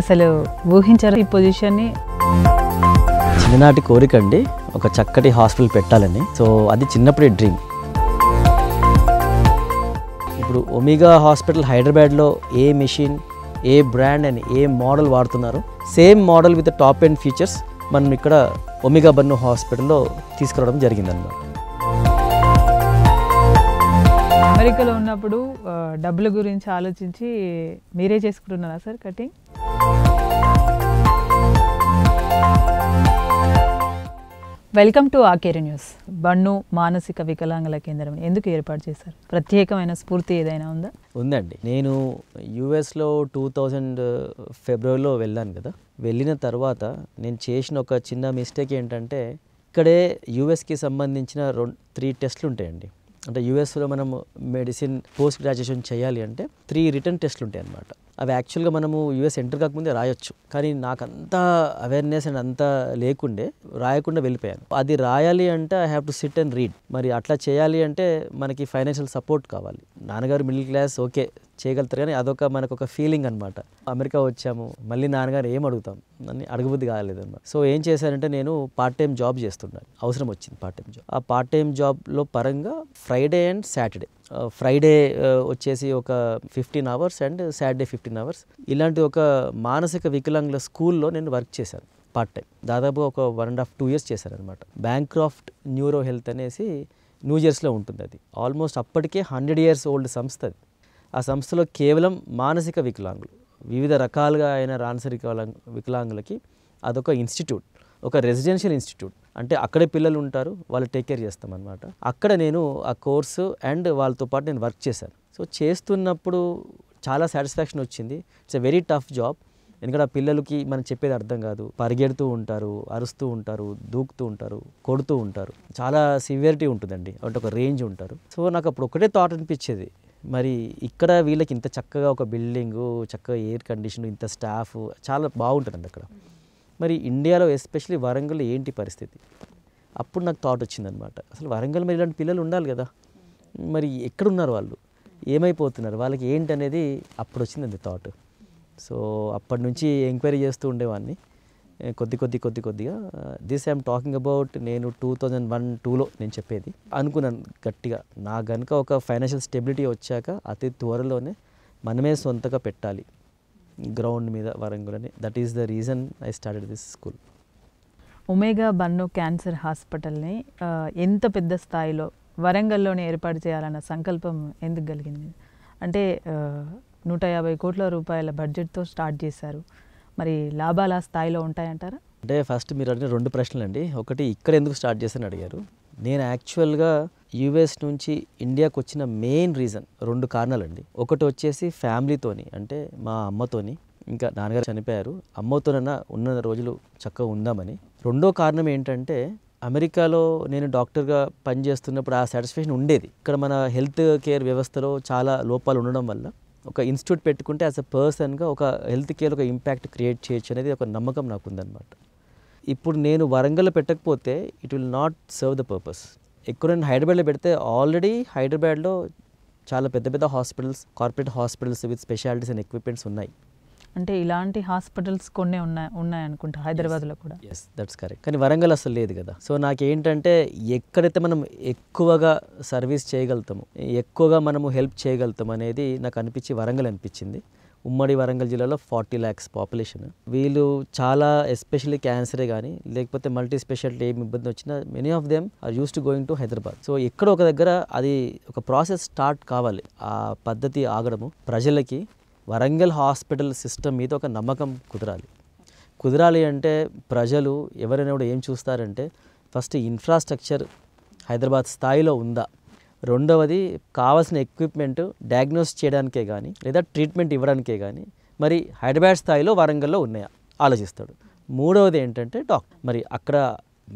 అసలు ఊహించారు ఈ పొజిషన్ని చిన్ననాటి కోరిక అండి ఒక చక్కటి హాస్పిటల్ పెట్టాలని సో అది చిన్నప్పుడే డ్రీమ్ ఇప్పుడు ఒమిగా హాస్పిటల్ హైదరాబాద్లో ఏ మెషిన్ ఏ బ్రాండ్ అని ఏ మోడల్ వాడుతున్నారు same model with top and features మనం ఇక్కడ ఒమిగా బన్ను హాస్పిటల్లో తీసుకురావడం జరిగిందనమాట అమెరికాలో ఉన్నప్పుడు డబ్బుల గురించి ఆలోచించి మీరే చేసుకుంటున్నారా sir cutting welcome to Akeri news Bannu మానసిక వికలాంగుల కేంద్రం ఎందుకు ఏర్పాటు చేశారు ప్రత్యేకమైన స్ఫూర్తి ఏదైనా ఉందా ఉందండి నేను యూఎస్లో టూ థౌజండ్ ఫిబ్రవరిలో వెళ్ళాను కదా వెళ్ళిన తర్వాత నేను చేసిన ఒక చిన్న మిస్టేక్ ఏంటంటే ఇక్కడే యూఎస్కి సంబంధించిన రెండు త్రీ టెస్ట్లు ఉంటాయండి అంటే యూఎస్లో మనం మెడిసిన్ పోస్ట్ గ్రాడ్యుయేషన్ చేయాలి అంటే త్రీ రిటర్న్ టెస్ట్లు ఉంటాయి అన్నమాట అవి యాక్చువల్గా మనము యూఎస్ ఎంటర్ కాకముందే రాయొచ్చు కానీ నాకు అంత అవేర్నెస్ అండ్ అంత లేకుండే రాయకుండా వెళ్ళిపోయాను అది రాయాలి అంటే I have to sit and read మరి అట్లా చేయాలి అంటే మనకి ఫైనాన్షియల్ సపోర్ట్ కావాలి నాన్నగారు మిడిల్ క్లాస్ ఓకే చేయగలుగుతారు కానీ అదొక మనకు ఒక ఫీలింగ్ అనమాట అమెరికా వచ్చాము మళ్ళీ నాన్నగారు ఏం అడుగుతాం అని అడగబుద్ధి కాలేదన్నమాట సో ఏం చేశానంటే నేను పార్ట్ టైం జాబ్ చేస్తున్నాను అవసరం వచ్చింది పార్ట్ టైం జాబ్ ఆ పార్ట్ టైం జాబ్లో పరంగా ఫ్రైడే అండ్ సాటర్డే ఫ్రైడే వచ్చేసి ఒక fifteen hours and Saturday fifteen hours ఇలాంటి ఒక మానసిక వికలాంగుల స్కూల్లో నేను వర్క్ చేశాను పార్ట్ టైం దాదాపు ఒక one and half two years చేశారనమాట బ్యాంక్రాఫ్ట్ న్యూరో హెల్త్ అనేసి న్యూ ఇయర్స్లో ఉంటుంది అది ఆల్మోస్ట్ అప్పటికే హండ్రెడ్ ఇయర్స్ ఓల్డ్ సంస్థ అది ఆ సంస్థలో కేవలం మానసిక వికలాంగులు వివిధ రకాలుగా అయిన రానసరిక వికలాంగులకి అదొక ఇన్స్టిట్యూట్ ఒక రెసిడెన్షియల్ ఇన్స్టిట్యూట్ అంటే అక్కడే పిల్లలు ఉంటారు వాళ్ళు టేక్ కేర్ చేస్తాం అనమాట అక్కడ నేను ఆ కోర్సు అండ్ వాళ్ళతో పాటు నేను వర్క్ చేశాను సో చేస్తున్నప్పుడు చాలా సాటిస్ఫాక్షన్ వచ్చింది it's a very tough job ఎందుకంటే ఆ పిల్లలకి మనం చెప్పేది అర్థం కాదు పరిగెడుతూ ఉంటారు అరుస్తూ ఉంటారు దూకుతూ ఉంటారు కొడుతూ ఉంటారు చాలా సివియరిటీ ఉంటుందండి అంటే ఒక రేంజ్ ఉంటారు సో నాకు అప్పుడు ఒకటే థాట్ అనిపించేది మరి ఇక్కడ వీళ్ళకి ఇంత చక్కగా ఒక బిల్డింగు చక్కగా ఎయిర్ కండిషన్ ఇంత స్టాఫ్ చాలా బాగుంటుందండి అక్కడ మరి ఇండియాలో ఎస్పెషలీ వరంగల్ ఏంటి పరిస్థితి అప్పుడు నాకు థాట్ వచ్చిందనమాట అసలు వరంగల్ మరి ఇలాంటి పిల్లలు ఉండాలి కదా మరి ఎక్కడున్నారు వాళ్ళు ఏమైపోతున్నారు వాళ్ళకి ఏంటి అనేది అప్పుడు వచ్చిందండి థాట్ సో అప్పటి నుంచి ఎంక్వైరీ చేస్తూ ఉండేవాడిని కొద్ది కొద్ది కొద్ది కొద్దిగా దిస్ ఐఎమ్ టాకింగ్ అబౌట్ నేను టూ థౌజండ్ వన్ టూలో నేను చెప్పేది అనుకున్నాను గట్టిగా నా కనుక ఒక ఫైనాన్షియల్ స్టెబిలిటీ వచ్చాక అతి త్వరలోనే మనమే సొంతగా పెట్టాలి గ్రౌండ్ మీద వరంగల్ అని that is the reason I started this school Omega Bannu cancer హాస్పిటల్ని ఎంత పెద్ద స్థాయిలో వరంగల్లోనే ఏర్పాటు చేయాలన్న సంకల్పం ఎందుకు కలిగింది అంటే నూట యాభై కోట్ల రూపాయల బడ్జెట్తో స్టార్ట్ చేశారు మరి లాభాలు ఆ స్థాయిలో ఉంటాయంటారా అంటే ఫస్ట్ మీరు అడిగిన రెండు ప్రశ్నలు అండి ఒకటి ఇక్కడ ఎందుకు స్టార్ట్ చేశారని అడిగారు నేను యాక్చువల్గా యూఎస్ నుంచి ఇండియాకి వచ్చిన మెయిన్ రీజన్ రెండు కారణాలండి ఒకటి వచ్చేసి ఫ్యామిలీతోని అంటే మా అమ్మతోని ఇంకా నాన్నగారు చనిపోయారు అమ్మతోనైనా ఉన్న రోజులు చక్కగా ఉందామని రెండో కారణం ఏంటంటే అమెరికాలో నేను డాక్టర్గా పనిచేస్తున్నప్పుడు ఆ సాటిస్ఫాక్షన్ ఉండేది ఇక్కడ మన హెల్త్ కేర్ వ్యవస్థలో చాలా లోపాలు ఉండడం వల్ల ఒక ఇన్స్టిట్యూట్ పెట్టుకుంటే యాజ్ అ పర్సన్గా ఒక హెల్త్ కేర్ ఒక ఇంపాక్ట్ క్రియేట్ చేయొచ్చు అనేది ఒక నమ్మకం నాకు ఉందన్నమాట ఇప్పుడు నేను వరంగల్ పెట్టకపోతే it will not serve the purpose ఎక్కువ నేను హైదరాబాద్లో పెడితే ఆల్రెడీ హైదరాబాద్లో చాలా పెద్ద పెద్ద hospitals corporate hospitals with specialities and equipments ఉన్నాయి అంటే ఇలాంటి హాస్పిటల్స్ కొన్ని ఉన్నాయి ఉన్నాయి అనుకుంటా హైదరాబాద్లో కూడా ఎస్ దట్స్ కరెక్ట్ కానీ వరంగల్ అసలు లేదు కదా సో నాకేంటంటే ఎక్కడైతే మనం ఎక్కువగా సర్వీస్ చేయగలుగుతాము ఎక్కువగా మనము హెల్ప్ చేయగలుగుతాం అనేది నాకు అనిపించి వరంగల్ అనిపించింది ఉమ్మడి వరంగల్ జిల్లాలో ఫార్టీ ల్యాక్స్ పాపులేషన్ వీళ్ళు చాలా ఎస్పెషల్లీ క్యాన్సరే కానీ లేకపోతే మల్టీ స్పెషాలిటీ ఏమి ఇబ్బంది వచ్చినా many of them are use to going to Hyderabad so ఎక్కడ ఒక దగ్గర అది ఒక ప్రాసెస్ స్టార్ట్ కావాలి ఆ పద్ధతి ఆగడము ప్రజలకి వరంగల్ హాస్పిటల్ సిస్టమ్ మీద ఒక నమ్మకం కుదరాలి కుదరాలి అంటే ప్రజలు ఎవరైనా కూడా ఏం చూస్తారంటే ఫస్ట్ ఇన్ఫ్రాస్ట్రక్చర్ హైదరాబాద్ స్థాయిలో ఉందా రెండవది కావాల్సిన ఎక్విప్మెంట్ డయాగ్నోస్ చేయడానికే కానీ లేదా ట్రీట్మెంట్ ఇవ్వడానికే కానీ మరి హైదరాబాద్ స్థాయిలో వరంగల్లో ఉన్నాయా ఆలోచిస్తాడు మూడవది ఏంటంటే డాక్టర్ మరి అక్కడ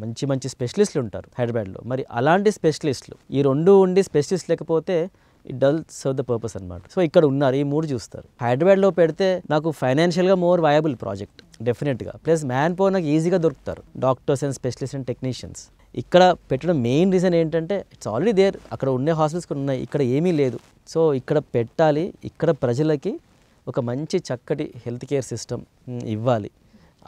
మంచి మంచి స్పెషలిస్టులు ఉంటారు హైదరాబాద్లో మరి అలాంటి స్పెషలిస్టులు ఈ రెండు ఉండి స్పెషలిస్ట్ లేకపోతే it will serve the purpose అనమాట సో ఇక్కడ ఉన్నారు ఈ మూడు చూస్తారు హైదరాబాద్లో పెడితే నాకు ఫైనాన్షియల్గా మోర్ వయబుల్ ప్రాజెక్ట్ డెఫినెట్గా ప్లస్ మ్యాన్ పవర్ నాకు ఈజీగా దొరుకుతారు doctors and specialist and technicians ఇక్కడ పెట్టడం మెయిన్ రీజన్ ఏంటంటే ఇట్స్ ఆల్రెడీ దేర్ అక్కడ ఉండే హాస్పిటల్స్ కూడా ఉన్నాయి ఇక్కడ ఏమీ లేదు సో ఇక్కడ పెట్టాలి ఇక్కడ ప్రజలకి ఒక మంచి చక్కటి హెల్త్ కేర్ సిస్టమ్ ఇవ్వాలి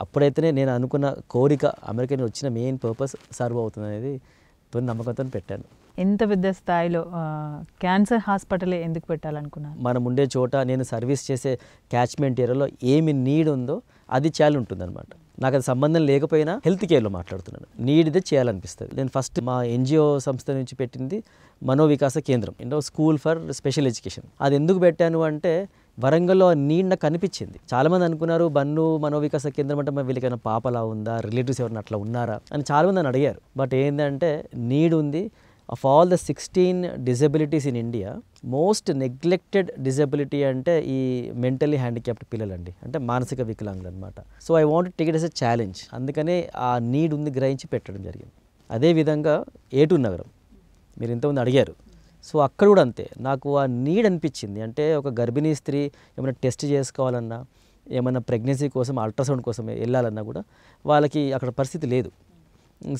అప్పుడైతేనే నేను అనుకున్న కోరిక అమెరికా వచ్చిన మెయిన్ పర్పస్ సర్వ్ అవుతుంది అనేది తొని నమ్మకంతో పెట్టాను ఎంత పెద్ద స్థాయిలో క్యాన్సర్ హాస్పిటలే ఎందుకు పెట్టాలనుకున్నాను మనం ఉండే చోట నేను సర్వీస్ చేసే క్యాచ్మెంట్ ఏరియాలో ఏమి నీడ్ ఉందో అది చాలా అనమాట నాకు అది సంబంధం లేకపోయినా హెల్త్ కేర్లో మాట్లాడుతున్నాను నీడిదే చేయాలనిపిస్తుంది నేను ఫస్ట్ మా ఎన్జిఓ సంస్థ నుంచి పెట్టింది Manovikasa Kendram Indo school for special education అది ఎందుకు పెట్టాను అంటే వరంగల్లో నీడ్ నాకు కనిపించింది చాలామంది అనుకున్నారు బన్ను మనోవికాస కేంద్రం అంటే వీళ్ళకైనా పాపలా ఉందా రిలేటివ్స్ ఎవరైనా అట్లా ఉన్నారా అని చాలామంది అని అడిగారు బట్ ఏంటంటే నీడ్ ఉంది of all the sixteen disabilities in India most neglected disability అంటే ఈ మెంటలీ హ్యాండిక్యాప్డ్ పిల్లలండి అంటే మానసిక వికలాంగులు అనమాట so I want take it as a challenge అందుకనే ఆ నీడ్ ఉంది గ్రహించి పెట్టడం జరిగింది అదేవిధంగా ఏటూరు నగరం మీరు ఇంతకుముందు అడిగారు సో అక్కడ కూడా అంతే నాకు ఆ నీడ్ అనిపించింది అంటే ఒక గర్భిణీ స్త్రీ ఏమైనా టెస్ట్ చేసుకోవాలన్నా ఏమైనా ప్రెగ్నెన్సీ కోసం అల్ట్రాసౌండ్ కోసం వెళ్ళాలన్నా కూడా వాళ్ళకి అక్కడ పరిస్థితి లేదు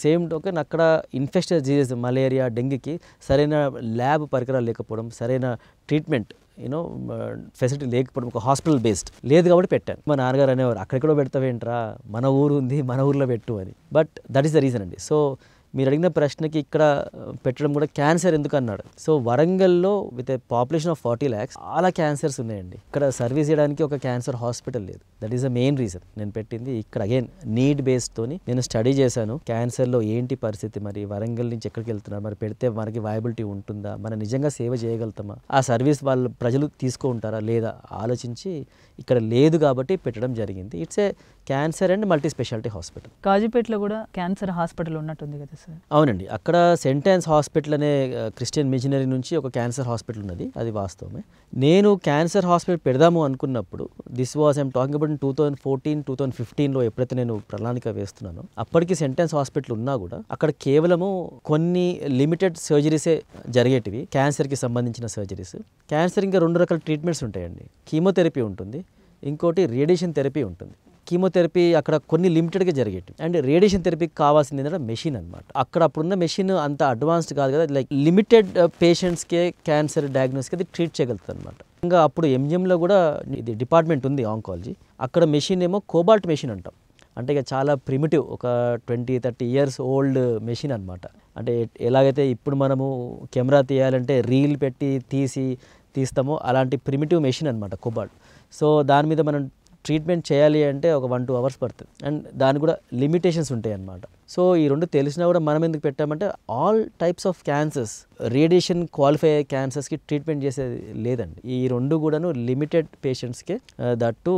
సేమ్ టోకెన్ అక్కడ ఇన్ఫెక్షన్ డిజీజెస్ మలేరియా డెంగ్యూకి సరైన ల్యాబ్ పరికరాలు లేకపోవడం సరైన ట్రీట్మెంట్ యూనో ఫెసిలిటీ లేకపోవడం ఒక హాస్పిటల్ బేస్డ్ లేదు కాబట్టి పెట్టాను మా నాన్నగారు అనేవారు అక్కడెక్కడో పెడతావేంట్రా మన ఊరు ఉంది మన ఊర్లో పెట్టు అని but that is the reason అండి సో మీరు అడిగిన ప్రశ్నకి ఇక్కడ పెట్టడం కూడా క్యాన్సర్ ఎందుకు అన్నాడు సో వరంగల్లో with a population of forty lakhs చాలా క్యాన్సర్స్ ఉన్నాయండి ఇక్కడ సర్వీస్ చేయడానికి ఒక క్యాన్సర్ హాస్పిటల్ లేదు that is the main reason నేను పెట్టింది ఇక్కడ అగైన్ నీడ్ తోని నేను స్టడీ చేశాను క్యాన్సర్లో ఏంటి పరిస్థితి మరి వరంగల్ నుంచి ఎక్కడికి వెళ్తున్నారు మరి పెడితే మనకి వయబిలిటీ ఉంటుందా మనం నిజంగా సేవ చేయగలుగుతామా ఆ సర్వీస్ వాళ్ళు ప్రజలు తీసుకుంటారా లేదా ఆలోచించి ఇక్కడ లేదు కాబట్టి పెట్టడం జరిగింది it's a cancer and multi speciality hospital కాజీపేటలో కూడా క్యాన్సర్ హాస్పిటల్ ఉన్నట్టుంది కదా సార్ అవునండి అక్కడ సెంటాన్స్ హాస్పిటల్ అనే క్రిస్టియన్ మిషనరీ నుంచి ఒక క్యాన్సర్ హాస్పిటల్ ఉన్నది అది వాస్తవమే నేను క్యాన్సర్ హాస్పిటల్ పెడదాము అనుకున్నప్పుడు this was I'm talking about two thousand fourteen two thousand ఫిఫ్టీన్లో ఎప్పుడైతే నేను ప్రణాళిక వేస్తున్నాను అప్పటికి సెంటాన్స్ హాస్పిటల్ ఉన్నా కూడా అక్కడ కేవలము కొన్ని లిమిటెడ్ సర్జరీసే జరిగేటివి క్యాన్సర్కి సంబంధించిన సర్జరీస్ క్యాన్సర్ ఇంకా రెండు రకాల ట్రీట్మెంట్స్ ఉంటాయండి కీమోథెరపీ ఉంటుంది ఇంకోటి రేడియేషన్ థెరపీ ఉంటుంది కీమోథెరపీ అక్కడ కొన్ని లిమిటెడ్గా జరిగేటివి అండ్ రేడియేషన్ థెరపీకి కావాల్సింది ఏంటంటే మెషిన్ అనమాట అక్కడ అప్పుడున్న మెషిన్ అంత అడ్వాన్స్డ్ కాదు కదా లైక్ లిమిటెడ్ పేషెంట్స్కే క్యాన్సర్ డయాగ్నోస్కి అది ట్రీట్ చేయగలుగుతుంది అనమాట ఇంకా అప్పుడు ఎంజిఎంలో కూడా ఇది డిపార్ట్మెంట్ ఉంది ఆంకాలజీ అక్కడ మెషిన్ ఏమో కోబాల్ట్ మెషిన్ అంటాం అంటే ఇక చాలా ప్రిమిటివ్ ఒక twenty thirty years old machine అనమాట అంటే ఎలాగైతే ఇప్పుడు మనము కెమెరా తీయాలంటే రీల్ పెట్టి తీసి తీస్తామో అలాంటి ప్రిమిటివ్ మెషిన్ అనమాట కోబాల్ట్ సో దాని మీద మనం ట్రీట్మెంట్ చేయాలి అంటే ఒక వన్ టూ అవర్స్ పడుతుంది అండ్ దాని కూడా లిమిటేషన్స్ ఉంటాయి అన్నమాట సో ఈ రెండు తెలిసినా కూడా మనం ఎందుకు పెట్టామంటే all types of cancers radiation qualify అయ్యే క్యాన్సర్స్కి ట్రీట్మెంట్ చేసేది లేదండి ఈ రెండు కూడాను లిమిటెడ్ పేషెంట్స్కే దట్టు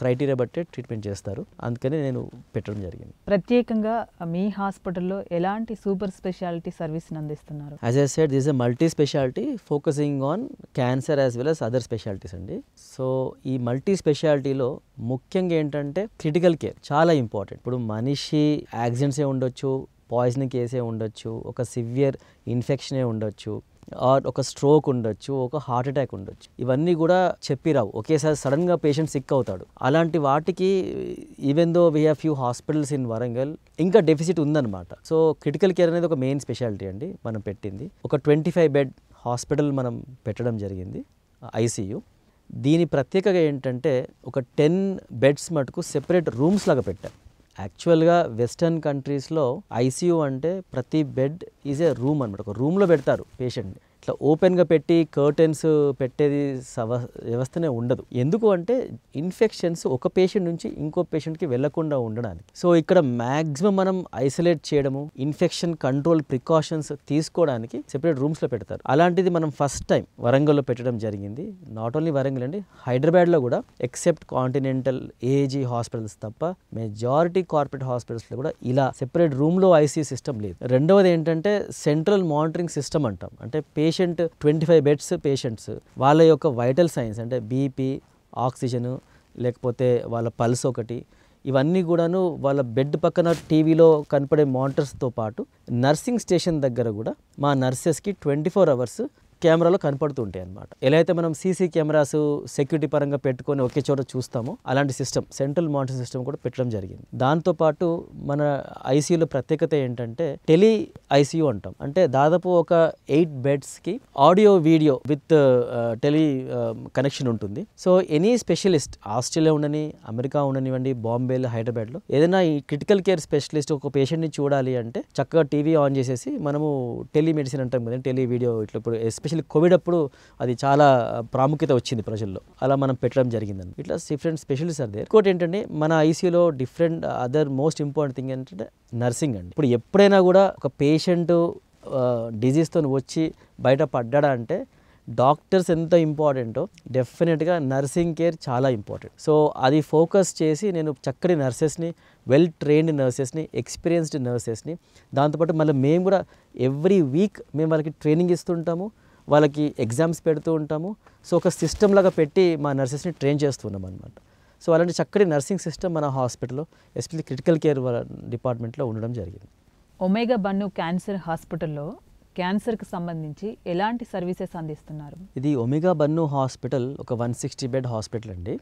క్రైటీరియా బట్టే ట్రీట్మెంట్ చేస్తారు అందుకని నేను పెట్టడం జరిగింది ప్రత్యేకంగా మీ హాస్పిటల్లో ఎలాంటి సూపర్ స్పెషాలిటీ సర్వీస్ అందిస్తున్నారు as I said this a multi speciality focusing on cancer as well as other specialities అండి సో ఈ మల్టీ స్పెషాలిటీలో ముఖ్యంగా ఏంటంటే క్రిటికల్ కేర్ చాలా ఇంపార్టెంట్ ఇప్పుడు మనిషి యాక్సిడెంట్స్ కేసే ఉండొచ్చు పాయిజనింగ్ కేసే ఉండొచ్చు ఒక సివియర్ ఇన్ఫెక్షనే ఉండొచ్చు ఆర్ ఒక స్ట్రోక్ ఉండొచ్చు ఒక హార్ట్ అటాక్ ఉండొచ్చు ఇవన్నీ కూడా చెప్పిరావు ఒకేసారి సడన్గా పేషెంట్ సిక్ అవుతాడు అలాంటి వాటికి even though we have few hospitals in Warangal ఇంకా డెఫిసిట్ ఉందన్నమాట సో క్రిటికల్ కేర్ అనేది ఒక మెయిన్ స్పెషాలిటీ అండి మనం పెట్టింది ఒక ట్వంటీ ఫైవ్ బెడ్ హాస్పిటల్ మనం పెట్టడం జరిగింది ఐసీయూ దీని ప్రత్యేకగా ఏంటంటే ఒక టెన్ బెడ్స్ మటుకు సెపరేట్ రూమ్స్ లాగా పెట్టాం యాక్చువల్గా వెస్టర్న్ కంట్రీస్లో ఐసీయూ అంటే ప్రతి బెడ్ ఈజ్ ఏ రూమ్ అనమాట ఒక రూమ్లో పెడతారు పేషెంట్ని ఇట్లా ఓపెన్గా పెట్టి కర్టెన్స్ పెట్టేది సవ వ్యవస్థనే ఉండదు ఎందుకు అంటే ఇన్ఫెక్షన్స్ ఒక పేషెంట్ నుంచి ఇంకో పేషెంట్కి వెళ్లకుండా ఉండడానికి సో ఇక్కడ మ్యాక్సిమం మనం ఐసోలేట్ చేయడము ఇన్ఫెక్షన్ కంట్రోల్ ప్రికాషన్స్ తీసుకోవడానికి సెపరేట్ రూమ్స్లో పెడతారు అలాంటిది మనం ఫస్ట్ టైం వరంగల్లో పెట్టడం జరిగింది నాట్ ఓన్లీ వరంగల్ అండి హైదరాబాద్లో కూడా ఎక్సెప్ట్ కాంటినెంటల్ ఏజీ హాస్పిటల్స్ తప్ప మెజారిటీ కార్పొరేట్ హాస్పిటల్స్లో కూడా ఇలా సెపరేట్ రూమ్లో ఐసీ సిస్టమ్ లేదు రెండవది ఏంటంటే సెంట్రల్ మానిటరింగ్ సిస్టమ్ అంటాం అంటే per patient twenty five beds patients వాళ్ళ యొక్క వైటల్ సైన్స్ అంటే బీపీ ఆక్సిజన్ లేకపోతే వాళ్ళ పల్స్ ఒకటి ఇవన్నీ కూడాను వాళ్ళ బెడ్ పక్కన టీవీలో కనపడే మానిటర్స్తో పాటు నర్సింగ్ స్టేషన్ దగ్గర కూడా మా నర్సెస్కి ట్వంటీ ఫోర్ అవర్స్ కెమెరాలో కనపడుతుంటాయి అనమాట ఎలా అయితే మనం సీసీ కెమెరాస్ సెక్యూరిటీ పరంగా పెట్టుకొని ఒకే చోట చూస్తామో అలాంటి సిస్టమ్ సెంట్రల్ మానిటర్ సిస్టమ్ కూడా పెట్టడం జరిగింది దాంతోపాటు మన ఐసీయూలో ప్రత్యేకత ఏంటంటే టెలి ఐసీయూ అంటాం అంటే దాదాపు ఒక ఎయిట్ బెడ్స్కి audio video with tele connection ఉంటుంది సో ఎనీ స్పెషలిస్ట్ ఆస్ట్రేలియా ఉండని అమెరికా ఉండనివ్వండి బాంబేలో హైదరాబాద్లో ఏదైనా ఈ క్రిటికల్ కేర్ స్పెషలిస్ట్ ఒక పేషెంట్ని చూడాలి అంటే చక్కగా టీవీ ఆన్ చేసేసి మనము టెలిమెడిసిన్ అంటాం కదా టెలి వీడియో ఇట్లా ఇప్పుడు ఎస్పెషల్ ఎస్పెషల్లీ కోవిడ్ అప్పుడు అది చాలా ప్రాముఖ్యత వచ్చింది ప్రజల్లో అలా మనం పెట్టడం జరిగిందండి ఇట్లా డిఫరెంట్ స్పెషలిస్ట్ అదే ఇంకోటి ఏంటంటే మన ఐసీయూలో different other most important thing ఏంటంటే నర్సింగ్ అండి ఇప్పుడు ఎప్పుడైనా కూడా ఒక పేషెంట్ డిజీజ్తో వచ్చి బయట పడ్డా అంటే డాక్టర్స్ ఎంత ఇంపార్టెంటో డెఫినెట్గా నర్సింగ్ కేర్ చాలా ఇంపార్టెంట్ సో అది ఫోకస్ చేసి నేను చక్కటి నర్సెస్ని వెల్ ట్రైన్డ్ నర్సెస్ని ఎక్స్పీరియన్స్డ్ నర్సెస్ని దాంతోపాటు మళ్ళీ మేము కూడా ఎవ్రీ వీక్ మేము వాళ్ళకి ట్రైనింగ్ ఇస్తుంటాము వాళ్ళకి ఎగ్జామ్స్ పెడుతూ ఉంటాము సో ఒక సిస్టమ్ లాగా పెట్టి మా నర్సెస్ని ట్రైన్ చేస్తున్నాం అనమాట సో అలాంటి చక్కటి నర్సింగ్ సిస్టమ్ మన హాస్పిటల్లో ఎస్పెషల్లీ క్రిటికల్ కేర్ డిపార్ట్మెంట్లో ఉండడం జరిగింది ఒమేగా బన్ను క్యాన్సర్ హాస్పిటల్లో క్యాన్సర్కి సంబంధించి ఎలాంటి సర్వీసెస్ అందిస్తున్నారు ఇది ఒమేగా బన్ను హాస్పిటల్ ఒక వన్ సిక్స్టీ బెడ్ హాస్పిటల్ అండి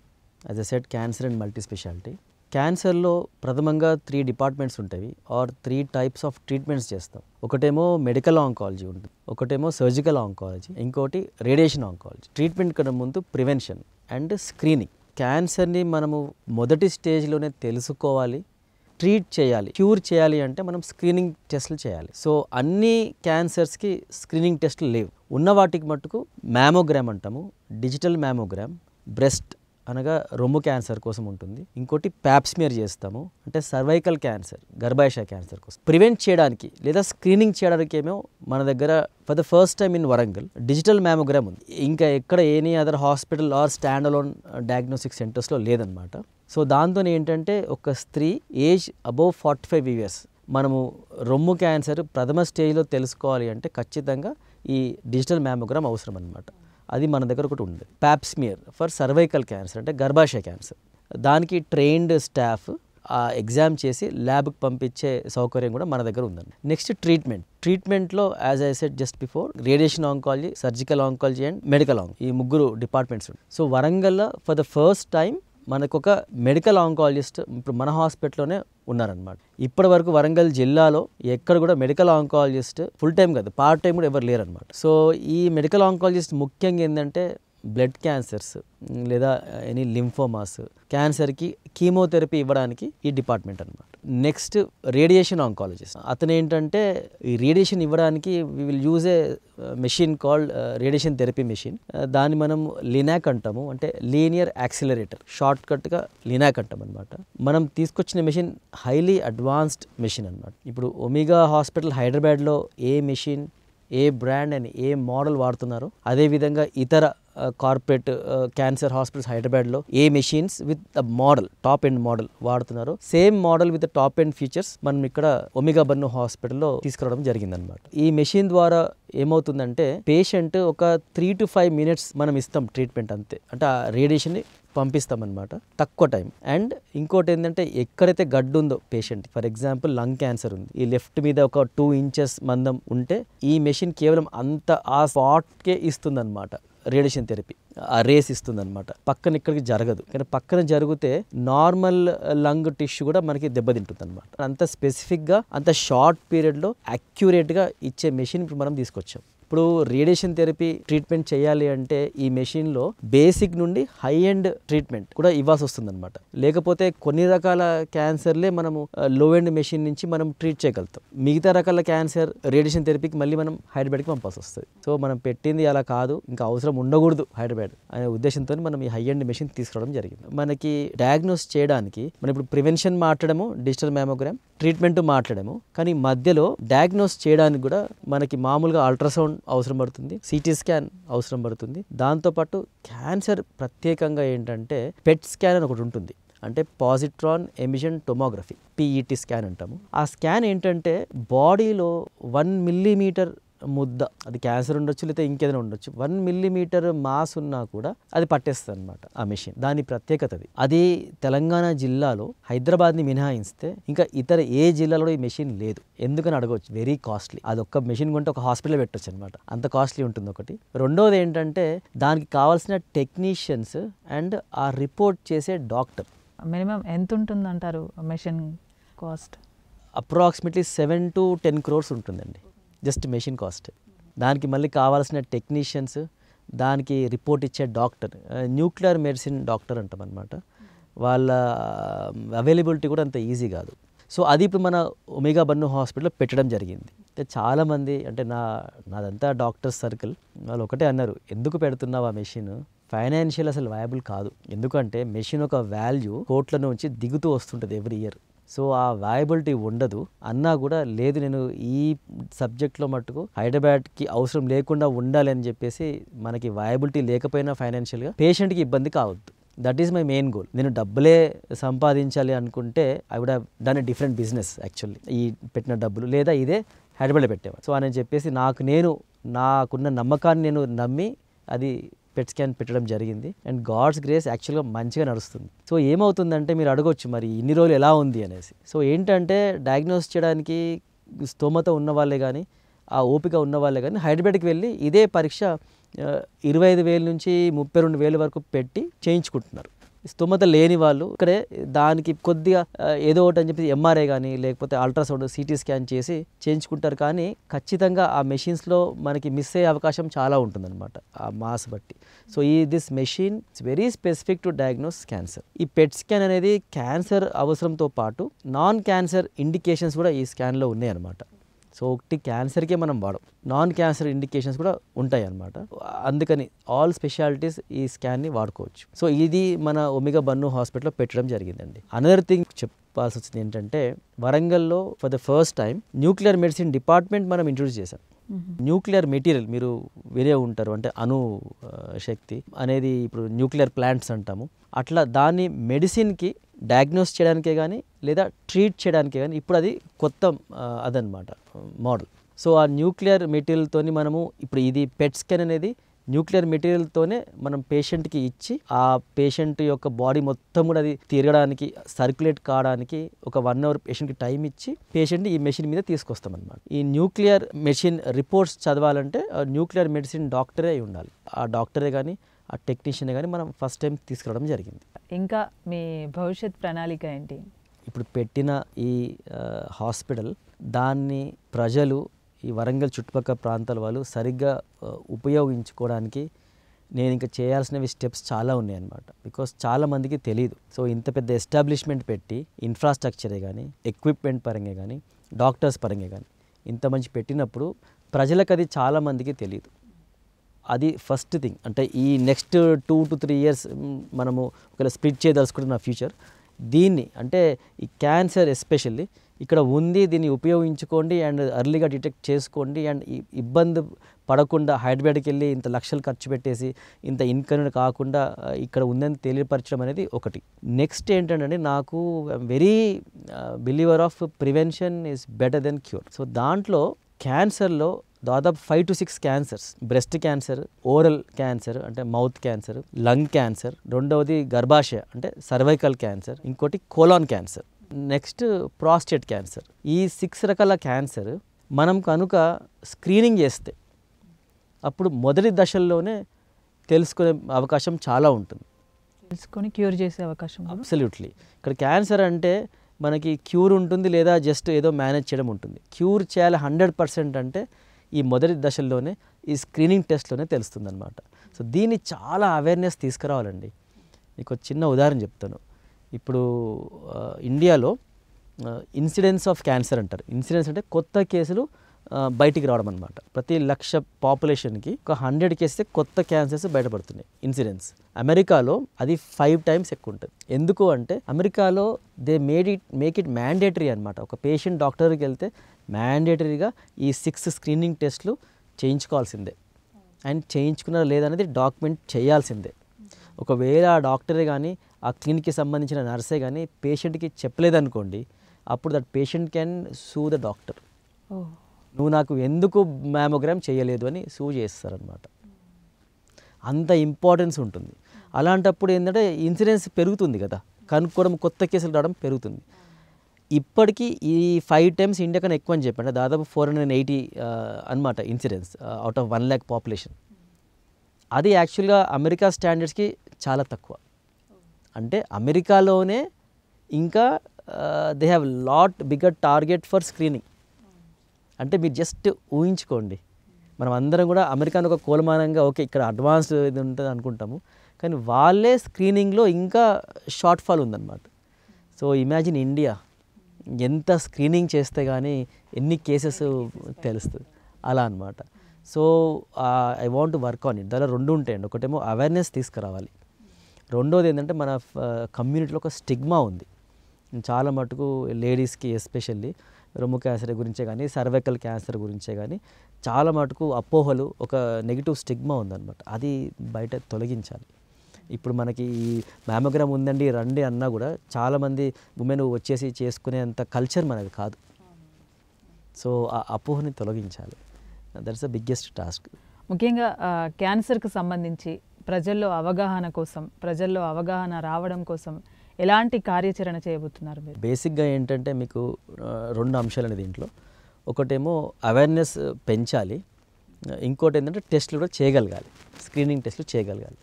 as I said cancer and multi speciality క్యాన్సర్లో ప్రథమంగా త్రీ డిపార్ట్మెంట్స్ ఉంటాయి or three types of treatments చేస్తాం ఒకటేమో మెడికల్ ఆంకాలజీ ఉంటుంది ఒకటేమో సర్జికల్ ఆంకాలజీ ఇంకోటి రేడియేషన్ ఆంకాలజీ ట్రీట్మెంట్ కన్నా ముందు ప్రివెన్షన్ అండ్ స్క్రీనింగ్ క్యాన్సర్ని మనము మొదటి స్టేజ్లోనే తెలుసుకోవాలి ట్రీట్ చేయాలి క్యూర్ చేయాలి అంటే మనం స్క్రీనింగ్ టెస్ట్లు చేయాలి సో అన్ని క్యాన్సర్స్కి స్క్రీనింగ్ టెస్ట్లు లేవు ఉన్న వాటికి మట్టుకు మ్యామోగ్రామ్ అంటాము డిజిటల్ మ్యామోగ్రామ్ బ్రెస్ట్ అనగా రొమ్ము క్యాన్సర్ కోసం ఉంటుంది ఇంకోటి ప్యాప్స్మియర్ చేస్తాము అంటే సర్వైకల్ క్యాన్సర్ గర్భాశయ క్యాన్సర్ కోసం ప్రివెంట్ చేయడానికి లేదా స్క్రీనింగ్ చేయడానికి ఏమో మన దగ్గర for the first time in Warangal digital mammogram ఉంది ఇంకా ఎక్కడ any other hospital or stand alone diagnostic సెంటర్స్లో లేదనమాట సో దాంతో ఏంటంటే ఒక స్త్రీ age above forty five years మనము రొమ్ము క్యాన్సర్ ప్రథమ స్టేజ్లో తెలుసుకోవాలి అంటే ఖచ్చితంగా ఈ డిజిటల్ మ్యామోగ్రామ్ అవసరం అనమాట అది మన దగ్గర ఒకటి ఉంది ప్యాప్స్మియర్ ఫర్ సర్వైకల్ క్యాన్సర్ అంటే గర్భాశయ క్యాన్సర్ దానికి ట్రైన్డ్ స్టాఫ్ ఆ ఎగ్జామ్ చేసి ల్యాబ్కి పంపించే సౌకర్యం కూడా మన దగ్గర ఉందండి నెక్స్ట్ ట్రీట్మెంట్ ట్రీట్మెంట్లో as I said just before radiation oncology surgical oncology and medical oncology ఈ ముగ్గురు డిపార్ట్మెంట్స్ ఉన్నాయి సో వరంగల్లో ఫర్ ద ఫస్ట్ టైం మనకొక మెడికల్ ఆంకాలజిస్ట్ ఇప్పుడు మన హాస్పిటల్లోనే ఉన్నారనమాట ఇప్పటి వరకు వరంగల్ జిల్లాలో ఎక్కడ కూడా మెడికల్ ఆంకాలజిస్ట్ ఫుల్ టైం కాదు పార్ట్ టైం కూడా ఎవరు లేరు అనమాట సో ఈ మెడికల్ ఆంకాలజిస్ట్ ముఖ్యంగా ఏంటంటే బ్లడ్ క్యాన్సర్స్ లేదా ఎనీ లింఫోమాస్ క్యాన్సర్కి కీమోథెరపీ ఇవ్వడానికి ఈ డిపార్ట్మెంట్ అనమాట నెక్స్ట్ రేడియేషన్ ఆంకాలజిస్ట్ అతను ఏంటంటే ఈ రేడియేషన్ ఇవ్వడానికి we will use a machine called radiation therapy machine దాన్ని మనం లినాక్ అంటాము అంటే లీనియర్ యాక్సిలరేటర్ షార్ట్ కట్గా లినాక్ అంటాం అనమాట మనం తీసుకొచ్చిన మెషిన్ హైలీ అడ్వాన్స్డ్ మెషిన్ అనమాట ఇప్పుడు ఒమిగా హాస్పిటల్ హైదరాబాద్లో ఏ మెషిన్ ఏ బ్రాండ్ అని ఏ మోడల్ వాడుతున్నారో అదేవిధంగా ఇతర కార్పొరేట్ క్యాన్సర్ హాస్పిటల్స్ హైదరాబాద్లో ఏ machines with the model top end model వాడుతున్నారు same model with top end features మనం ఇక్కడ ఒమిగా బన్ను హాస్పిటల్లో తీసుకురావడం జరిగిందనమాట ఈ మెషిన్ ద్వారా ఏమవుతుందంటే పేషెంట్ ఒక త్రీ టు ఫైవ్ మినిట్స్ మనం ఇస్తాం ట్రీట్మెంట్ అంతే అంటే ఆ రేడియేషన్ని పంపిస్తామన్నమాట తక్కువ టైం అండ్ ఇంకోటి ఏంటంటే ఎక్కడైతే గడ్డు ఉందో patient for example lung cancer ఉంది ఈ లెఫ్ట్ మీద ఒక టూ ఇంచెస్ మందం ఉంటే ఈ మెషిన్ కేవలం అంత ఆ స్పాట్కే ఇస్తుందన్నమాట రేడియేషన్ థెరపీ ఆ రేస్ అనమాట పక్కన ఇక్కడికి జరగదు కానీ పక్కన జరిగితే నార్మల్ లంగ్ టిష్యూ కూడా మనకి దెబ్బతింటుంది అనమాట అంత స్పెసిఫిక్గా అంత షార్ట్ పీరియడ్లో అక్యురేట్గా ఇచ్చే మెషిన్ ఇప్పుడు మనం తీసుకొచ్చాం ఇప్పుడు రేడియేషన్ థెరపీ ట్రీట్మెంట్ చేయాలి అంటే ఈ మెషిన్లో బేసిక్ నుండి హై ఎండ్ ట్రీట్మెంట్ కూడా ఇవ్వాల్సి వస్తుంది అనమాట లేకపోతే కొన్ని రకాల క్యాన్సర్లే మనము లో ఎండ్ మెషిన్ నుంచి మనం ట్రీట్ చేయగలుగుతాం మిగతా రకాల క్యాన్సర్ రేడియేషన్ థెరపీకి మళ్ళీ మనం హైదరాబాద్కి పంపాల్సి వస్తుంది సో మనం పెట్టింది అలా కాదు ఇంకా అవసరం ఉండకూడదు హైదరాబాద్ అనే ఉద్దేశంతో మనం ఈ హై ఎండ్ మెషిన్ తీసుకోవడం జరిగింది మనకి డయాగ్నోస్ చేయడానికి మనం ఇప్పుడు ప్రివెన్షన్ మాట్లాడము డిజిటల్ మ్యామోగ్రామ్ ట్రీట్మెంట్ మాట్లాడము కానీ మధ్యలో డయాగ్నోస్ చేయడానికి కూడా మనకి మామూలుగా అల్ట్రాసౌండ్ అవసరం పడుతుంది సిటీ స్కాన్ అవసరం పడుతుంది దాంతోపాటు క్యాన్సర్ ప్రత్యేకంగా ఏంటంటే పెట్ స్కాన్ అని ఒకటి ఉంటుంది అంటే positron emission tomography PET scan e అంటాము ఆ స్కాన్ ఏంటంటే బాడీలో వన్ మిల్లీమీటర్ ముద్ద అది క్యాన్సర్ ఉండొచ్చు లేదా ఇంకేదైనా ఉండొచ్చు వన్ మిల్లీమీటర్ మాస్ ఉన్నా కూడా అది పట్టేస్తుంది అనమాట ఆ మెషిన్ దాని ప్రత్యేకత అది అది తెలంగాణ జిల్లాలో హైదరాబాద్ని మినహాయిస్తే ఇంకా ఇతర ఏ జిల్లాలో ఈ మెషిన్ లేదు ఎందుకని అడగవచ్చు వెరీ కాస్ట్లీ అది ఒక్క మెషిన్ కొంటే ఒక హాస్పిటల్ పెట్టచ్చు అనమాట అంత కాస్ట్లీ ఉంటుంది ఒకటి రెండోది ఏంటంటే దానికి కావాల్సిన టెక్నీషియన్స్ అండ్ ఆ రిపోర్ట్ చేసే డాక్టర్ మినిమం ఎంత ఉంటుంది అంటారు machine cost approximately seven to ten crores ఉంటుందండి జస్ట్ మెషిన్ కాస్ట్ దానికి మళ్ళీ కావాల్సిన టెక్నీషియన్స్ దానికి రిపోర్ట్ ఇచ్చే డాక్టర్ న్యూక్లియర్ మెడిసిన్ డాక్టర్ అంటాం అనమాట వాళ్ళ అవైలబిలిటీ కూడా అంత ఈజీ కాదు సో అది ఇప్పుడు మన ఒమేగా బన్ను హాస్పిటల్లో పెట్టడం జరిగింది అంటే చాలామంది అంటే నా నాదంతా డాక్టర్ సర్కిల్ వాళ్ళు ఒకటే అన్నారు ఎందుకు పెడుతున్నావు ఆ మెషిన్ ఫైనాన్షియల్ అసలు వయబుల్ కాదు ఎందుకంటే మెషిన్ ఒక వాల్యూ కోట్ల నుంచి దిగుతూ వస్తుంటుంది ఎవ్రీ ఇయర్ సో ఆ వాయబిలిటీ ఉండదు అన్నా కూడా లేదు నేను ఈ సబ్జెక్ట్లో మట్టుకు హైదరాబాద్కి అవసరం లేకుండా ఉండాలి అని చెప్పేసి మనకి వాయబిలిటీ లేకపోయినా ఫైనాన్షియల్గా పేషెంట్కి ఇబ్బంది కావద్దు that is my main goal నేను డబ్బులే సంపాదించాలి అనుకుంటే I would have done different business actually ఈ పెట్టిన డబ్బులు లేదా ఇదే హైదరాబాద్లో పెట్టేవాడు సో అని చెప్పేసి నాకు నేను నాకున్న నమ్మకాన్ని నేను నమ్మి అది పెట్ స్కాన్ పెట్టడం జరిగింది అండ్ గాడ్స్ గ్రేస్ యాక్చువల్గా మంచిగా నడుస్తుంది సో ఏమవుతుందంటే మీరు అడగొచ్చు మరి ఇన్ని రోజులు ఎలా ఉంది అనేసి సో ఏంటంటే డయాగ్నోస్ చేయడానికి స్తోమత ఉన్న వాళ్ళే కానీ ఆ ఓపిక ఉన్న వాళ్ళే కానీ హైదరాబాద్కి వెళ్ళి ఇదే పరీక్ష ఇరవై ఐదు వేల నుంచి ముప్పై రెండు వేల వరకు పెట్టి చేయించుకుంటున్నారు స్తోమత లేని వాళ్ళు ఇక్కడే దానికి కొద్దిగా ఏదో ఒకటి అని చెప్పి ఎంఆర్ఐ కానీ లేకపోతే అల్ట్రాసౌండ్ సిటీ స్కాన్ చేసి చేయించుకుంటారు కానీ ఖచ్చితంగా ఆ మెషిన్స్లో మనకి మిస్ అయ్యే అవకాశం చాలా ఉంటుందన్నమాట ఆ మాస్ బట్టి సో ఈ this machine it's very specific to diagnose cancer ఈ పెట్ స్కాన్ అనేది క్యాన్సర్ అవసరంతో పాటు నాన్ క్యాన్సర్ ఇండికేషన్స్ కూడా ఈ స్కాన్లో ఉన్నాయన్నమాట సో ఒకటి క్యాన్సర్కే మనం వాడం నాన్ క్యాన్సర్ ఇండికేషన్స్ కూడా ఉంటాయి అన్నమాట అందుకని ఆల్ స్పెషాలిటీస్ ఈ స్కాన్ని వాడుకోవచ్చు సో ఇది మన ఒమిగా బన్ను హాస్పిటల్లో పెట్టడం జరిగిందండి అనదర్ థింగ్ చెప్పాల్సి వచ్చింది ఏంటంటే వరంగల్లో for the first time nuclear medicine department మనం ఇంట్రొడ్యూస్ చేశాం న్యూక్లియర్ మెటీరియల్ మీరు వేరే ఉంటారు అంటే అణు శక్తి అనేది ఇప్పుడు న్యూక్లియర్ ప్లాంట్స్ అంటాము అట్లా దాన్ని మెడిసిన్కి డయాగ్నోస్ చేయడానికే కానీ లేదా ట్రీట్ చేయడానికే కానీ ఇప్పుడు అది కొత్త అదనమాట మోడల్ సో ఆ న్యూక్లియర్ మెటీరియల్తో మనము ఇప్పుడు ఇది పెట్ అనేది న్యూక్లియర్ మెటీరియల్తోనే మనం పేషెంట్కి ఇచ్చి ఆ పేషెంట్ యొక్క బాడీ మొత్తం కూడా అది తిరగడానికి సర్క్యులేట్ కావడానికి ఒక వన్ అవర్ పేషెంట్కి టైం ఇచ్చి పేషెంట్ని ఈ మెషిన్ మీద తీసుకొస్తాం అనమాట ఈ న్యూక్లియర్ మెషిన్ రిపోర్ట్స్ చదవాలంటే న్యూక్లియర్ మెడిసిన్ డాక్టరే అయి ఉండాలి ఆ డాక్టరే కానీ ఆ టెక్నీషియన్ కానీ మనం ఫస్ట్ టైం తీసుకురావడం జరిగింది ఇంకా మీ భవిష్యత్ ప్రణాళిక ఏంటి ఇప్పుడు పెట్టిన ఈ హాస్పిటల్ దాన్ని ప్రజలు ఈ వరంగల్ చుట్టుపక్కల ప్రాంతాల వాళ్ళు సరిగ్గా ఉపయోగించుకోవడానికి నేను ఇంకా చేయాల్సినవి స్టెప్స్ చాలా ఉన్నాయి అనమాట బికాస్ చాలామందికి తెలియదు సో ఇంత పెద్ద ఎస్టాబ్లిష్మెంట్ పెట్టి ఇన్ఫ్రాస్ట్రక్చరే కానీ ఎక్విప్మెంట్ పరంగా కానీ డాక్టర్స్ పరంగా కానీ ఇంత మంచి పెట్టినప్పుడు ప్రజలకు అది చాలామందికి తెలియదు అది ఫస్ట్ థింగ్ అంటే ఈ next two to three years మనము ఒకవేళ స్ప్లిట్ చేయదలుచుకుంటున్న ఫ్యూచర్ దీన్ని అంటే ఈ క్యాన్సర్ ఎస్పెషల్లీ ఇక్కడ ఉంది దీన్ని ఉపయోగించుకోండి అండ్ అర్లీగా డిటెక్ట్ చేసుకోండి అండ్ ఇబ్బంది పడకుండా హైదరాబాద్కి వెళ్ళి ఇంత లక్షలు ఖర్చు పెట్టేసి ఇంత ఇన్కన్వీనియంట్ కాకుండా ఇక్కడ ఉందని తెలియపరచడం అనేది ఒకటి నెక్స్ట్ ఏంటంటే నాకు very believer of prevention is better than cure so దాంట్లో క్యాన్సర్లో దాదాపు five to six cancers breast cancer oral cancer అంటే మౌత్ క్యాన్సర్ లంగ్ క్యాన్సర్ రెండవది గర్భాశయ అంటే సర్వైకల్ క్యాన్సర్ ఇంకోటి colon cancer next prostate cancer ఈ సిక్స్ రకాల క్యాన్సర్ మనం కనుక స్క్రీనింగ్ చేస్తే అప్పుడు మొదటి దశల్లోనే తెలుసుకునే అవకాశం చాలా ఉంటుంది తెలుసుకొని క్యూర్ చేసే అవకాశం అబ్సల్యూట్లీ ఇక్కడ క్యాన్సర్ అంటే మనకి క్యూర్ ఉంటుంది లేదా జస్ట్ ఏదో మేనేజ్ చేయడం ఉంటుంది క్యూర్ చేయాలి హండ్రెడ్ పర్సెంట్ అంటే ఈ మొదటి దశల్లోనే ఈ స్క్రీనింగ్ టెస్ట్లోనే తెలుస్తుంది అనమాట సో దీన్ని చాలా అవేర్నెస్ తీసుకురావాలండి మీకు చిన్న ఉదాహరణ చెప్తాను ఇప్పుడు ఇండియాలో ఇన్సిడెన్స్ ఆఫ్ క్యాన్సర్ అంటారు ఇన్సిడెన్స్ అంటే కొత్త కేసులు బయటికి రావడం అనమాట ప్రతి లక్ష పాపులేషన్కి ఒక హండ్రెడ్ కేసెస్ కొత్త క్యాన్సర్స్ బయటపడుతున్నాయి ఇన్సిడెన్స్ అమెరికాలో అది ఫైవ్ టైమ్స్ ఎక్కువ ఉంటుంది ఎందుకు అంటే అమెరికాలో they made it make it mandatory అనమాట ఒక పేషెంట్ డాక్టర్కి వెళ్తే మ్యాండేటరీగా ఈ సిక్స్ స్క్రీనింగ్ టెస్ట్లు చేయించుకోవాల్సిందే అండ్ చేయించుకున్నారా లేదనేది డాక్యుమెంట్ చేయాల్సిందే ఒకవేళ ఆ డాక్టరే కానీ ఆ క్లినిక్కి సంబంధించిన నర్సే కానీ పేషెంట్కి చెప్పలేదనుకోండి అప్పుడు that patient can sue the doctor నువ్వు నాకు ఎందుకు మ్యామోగ్రామ్ చేయలేదు అని సూ చేస్తారనమాట అంత ఇంపార్టెన్స్ ఉంటుంది అలాంటప్పుడు ఏంటంటే ఇన్సూరెన్స్ పెరుగుతుంది కదా కనుక్కోవడం కొత్త కేసులు రావడం పెరుగుతుంది ఇప్పటికీ ఈ ఫైవ్ టైమ్స్ ఇండియా కన్నా ఎక్కువ అని చెప్పండి దాదాపు ఫోర్ హండ్రెడ్ అండ్ ఎయిటీ అనమాట incidence out of one lakh population అది యాక్చువల్గా అమెరికా స్టాండర్డ్స్కి చాలా తక్కువ అంటే అమెరికాలోనే ఇంకా they have lot bigger target for screening అంటే మీరు జస్ట్ ఊహించుకోండి మనం అందరం కూడా అమెరికాను ఒక కోలమానంగా ఓకే ఇక్కడ అడ్వాన్స్ ఇది ఉంటుంది అనుకుంటాము కానీ వాళ్ళే స్క్రీనింగ్లో ఇంకా షార్ట్ ఫాల్ ఉందన్నమాట సో ఇమాజిన్ ఇండియా ఎంత స్క్రీనింగ్ చేస్తే కానీ ఎన్ని కేసెస్ తెలుస్తుంది అలా అనమాట so I want work on it దాని రెండు ఉంటాయండి ఒకటేమో అవేర్నెస్ తీసుకురావాలి రెండోది ఏంటంటే మన కమ్యూనిటీలో ఒక స్టిగ్మా ఉంది చాలా మటుకు లేడీస్కి ఎస్పెషల్లీ రొమ్ము క్యాన్సర్ గురించే కానీ సర్వైకల్ క్యాన్సర్ గురించే కానీ చాలా మటుకు అపోహలు ఒక నెగిటివ్ స్టిగ్మా ఉందన్నమాట అది బయట తొలగించాలి ఇప్పుడు మనకి ఈ మ్యామోగ్రామ్ ఉందండి రండి అన్నా కూడా చాలామంది ఉమెన్ వచ్చేసి చేసుకునేంత కల్చర్ మనది కాదు సో ఆ అపోహని తొలగించాలి దట్స్ ద బిగ్గెస్ట్ టాస్క్ ముఖ్యంగా క్యాన్సర్కి సంబంధించి ప్రజల్లో అవగాహన కోసం ప్రజల్లో అవగాహన రావడం కోసం ఎలాంటి కార్యాచరణ చేయబోతున్నారు మీరు బేసిక్గా ఏంటంటే మీకు రెండు అంశాలు దీంట్లో ఒకటేమో అవేర్నెస్ పెంచాలి ఇంకోటి ఏంటంటే టెస్ట్లు కూడా చేయగలగాలి స్క్రీనింగ్ టెస్ట్లు చేయగలగాలి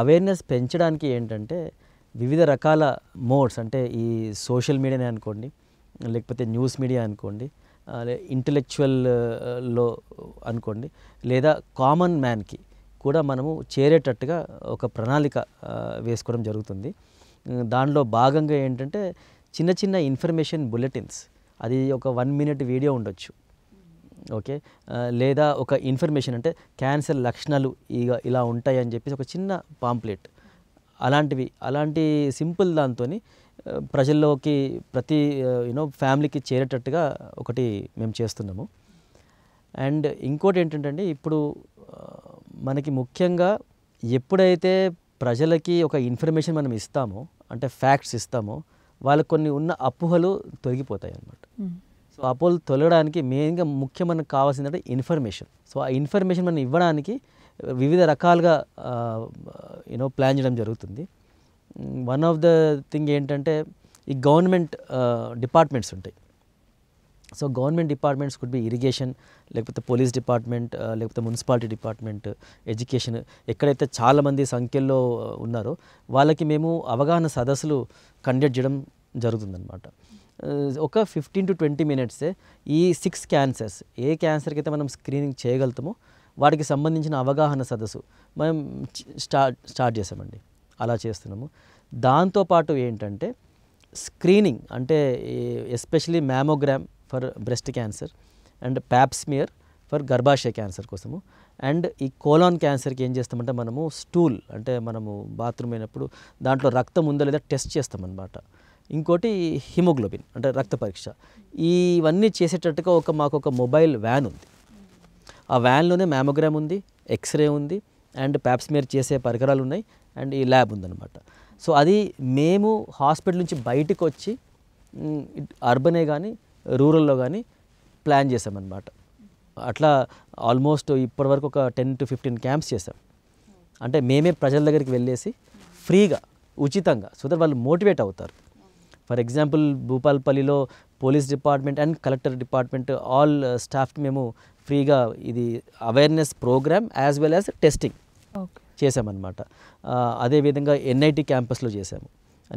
అవేర్నెస్ పెంచడానికి ఏంటంటే వివిధ రకాల మోడ్స్ అంటే ఈ సోషల్ మీడియానే అనుకోండి లేకపోతే న్యూస్ మీడియా అనుకోండి ఇంటలెక్చువల్లో అనుకోండి లేదా కామన్ మ్యాన్కి కూడా మనము చేరేటట్టుగా ఒక ప్రణాళిక వేసుకోవడం జరుగుతుంది దానిలో భాగంగా ఏంటంటే చిన్న చిన్న ఇన్ఫర్మేషన్ బులెటిన్స్ అది ఒక వన్ మినిట్ వీడియో ఉండొచ్చు ఓకే లేదా ఒక ఇన్ఫర్మేషన్ అంటే క్యాన్సర్ లక్షణాలు ఇక ఇలా ఉంటాయి అని చెప్పేసి ఒక చిన్న పాంప్లెట్ అలాంటివి అలాంటి సింపుల్ దాంతో ప్రజల్లోకి ప్రతి యూనో ఫ్యామిలీకి చేరేటట్టుగా ఒకటి మేము చేస్తున్నాము అండ్ ఇంకోటి ఏంటంటే ఇప్పుడు మనకి ముఖ్యంగా ఎప్పుడైతే ప్రజలకి ఒక ఇన్ఫర్మేషన్ మనం ఇస్తామో అంటే ఫ్యాక్ట్స్ ఇస్తామో వాళ్ళకు కొన్ని ఉన్న అపోహలు తొలగిపోతాయి అన్నమాట సో అపోహలు తొలగడానికి మెయిన్గా ముఖ్యం మనకు కావాల్సిందంటే ఇన్ఫర్మేషన్ సో ఆ ఇన్ఫర్మేషన్ మనం ఇవ్వడానికి వివిధ రకాలుగా యూనో ప్లాన్ చేయడం జరుగుతుంది వన్ ఆఫ్ ద థింగ్ ఏంటంటే ఈ గవర్నమెంట్ డిపార్ట్మెంట్స్ ఉంటాయి so government departments could be irrigation లేకపోతే పోలీస్ డిపార్ట్మెంట్ uh, లేకపోతే మున్సిపాలిటీ డిపార్ట్మెంట్ ఎడ్యుకేషన్ ఎక్కడైతే చాలామంది సంఖ్యల్లో uh, ఉన్నారో వాళ్ళకి మేము అవగాహన సదస్సులు కండక్ట్ చేయడం జరుగుతుందన్నమాట uh, ఒక ఫిఫ్టీన్ టు ట్వంటీ మినిట్సే ఈ సిక్స్ క్యాన్సర్స్ ఏ క్యాన్సర్కి అయితే మనం స్క్రీనింగ్ చేయగలుగుతామో వాటికి సంబంధించిన అవగాహన సదస్సు మనం స్టార్ట్ స్టార్ట్ చేసామండి అలా చేస్తున్నాము దాంతోపాటు ఏంటంటే స్క్రీనింగ్ అంటే especially mammogram for breast cancer and pap smear for గర్భాశయ క్యాన్సర్ కోసము అండ్ ఈ కోలాన్ క్యాన్సర్కి ఏం చేస్తామంటే మనము స్టూల్ అంటే మనము బాత్రూమ్ అయినప్పుడు దాంట్లో రక్తం ఉందా లేదా టెస్ట్ చేస్తామన్నమాట ఇంకోటి హిమోగ్లోబిన్ అంటే రక్త పరీక్ష ఇవన్నీ చేసేటట్టుగా ఒక మాకు ఒక మొబైల్ వ్యాన్ ఉంది ఆ వ్యాన్లోనే మ్యామోగ్రామ్ ఉంది ఎక్స్రే ఉంది అండ్ ప్యాప్స్మేర్ చేసే పరికరాలు ఉన్నాయి అండ్ ఈ ల్యాబ్ ఉందన్నమాట సో అది మేము హాస్పిటల్ నుంచి బయటకు వచ్చి అర్బనే కానీ రూరల్లో కానీ ప్లాన్ చేసామన్నమాట అట్లా ఆల్మోస్ట్ ఇప్పటివరకు ఒక టెన్ టు ఫిఫ్టీన్ క్యాంప్స్ చేసాం అంటే మేమే ప్రజల దగ్గరికి వెళ్ళేసి ఫ్రీగా ఉచితంగా సో దట్ వాళ్ళు మోటివేట్ అవుతారు ఫర్ ఎగ్జాంపుల్ భూపాల్పల్లిలో police department and collector department all staff మేము ఫ్రీగా ఇది awareness programme as well as testing చేసామన్నమాట అదేవిధంగా ఎన్ఐటి క్యాంపస్లో చేసాము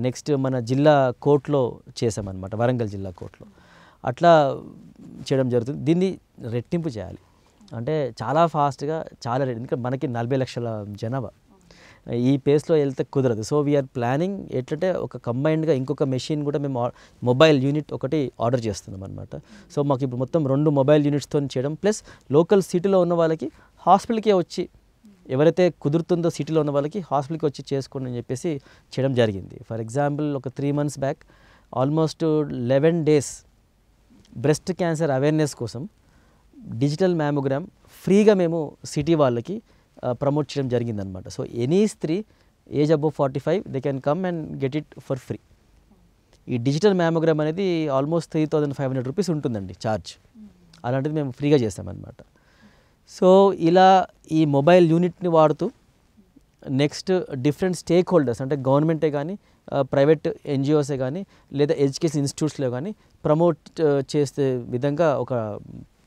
నెక్స్ట్ మన జిల్లా కోర్టులో చేసామన్నమాట వరంగల్ జిల్లా కోర్టులో అట్లా చేయడం జరుగుతుంది దీన్ని రెట్టింపు చేయాలి అంటే చాలా ఫాస్ట్గా చాలా ఎందుకంటే మనకి నలభై లక్షల జనాభా ఈ పేస్లో వెళ్తే కుదరదు సో వీఆర్ ప్లానింగ్ ఎట్లంటే ఒక కంబైన్డ్గా ఇంకొక మెషిన్ కూడా మేము మొబైల్ యూనిట్ ఒకటి ఆర్డర్ చేస్తున్నాం అనమాట సో మాకు ఇప్పుడు మొత్తం రెండు మొబైల్ యూనిట్స్తో చేయడం ప్లస్ లోకల్ సిటీలో ఉన్న వాళ్ళకి హాస్పిటల్కే వచ్చి ఎవరైతే కుదురుతుందో సిటీలో ఉన్న వాళ్ళకి హాస్పిటల్కి వచ్చి చేసుకోండి అని చెప్పేసి చేయడం జరిగింది ఫర్ ఎగ్జాంపుల్ ఒక three months back almost eleven days breast cancer awareness కోసం డిజిటల్ మ్యామోగ్రామ్ ఫ్రీగా మేము సిటీ వాళ్ళకి ప్రమోట్ చేయడం జరిగిందనమాట సో ఎనీ స్త్రీ age above forty five they can come and get it for free ఈ డిజిటల్ మ్యామోగ్రామ్ అనేది almost three thousand five hundred rupees ఉంటుందండి ఛార్జ్ అలాంటిది మేము ఫ్రీగా చేస్తామన్నమాట సో ఇలా ఈ మొబైల్ యూనిట్ని వాడుతూ నెక్స్ట్ డిఫరెంట్ స్టేక్ హోల్డర్స్ అంటే గవర్నమెంటే కానీ ప్రైవేట్ ఎన్జిఓసే కానీ లేదా ఎడ్యుకేషన్ ఇన్స్టిట్యూట్స్లో కానీ ప్రమోట్ చేసే విధంగా ఒక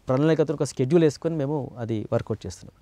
ప్రణాళికతో ఒక స్కెడ్యూల్ వేసుకొని మేము అది వర్కౌట్ చేస్తున్నాం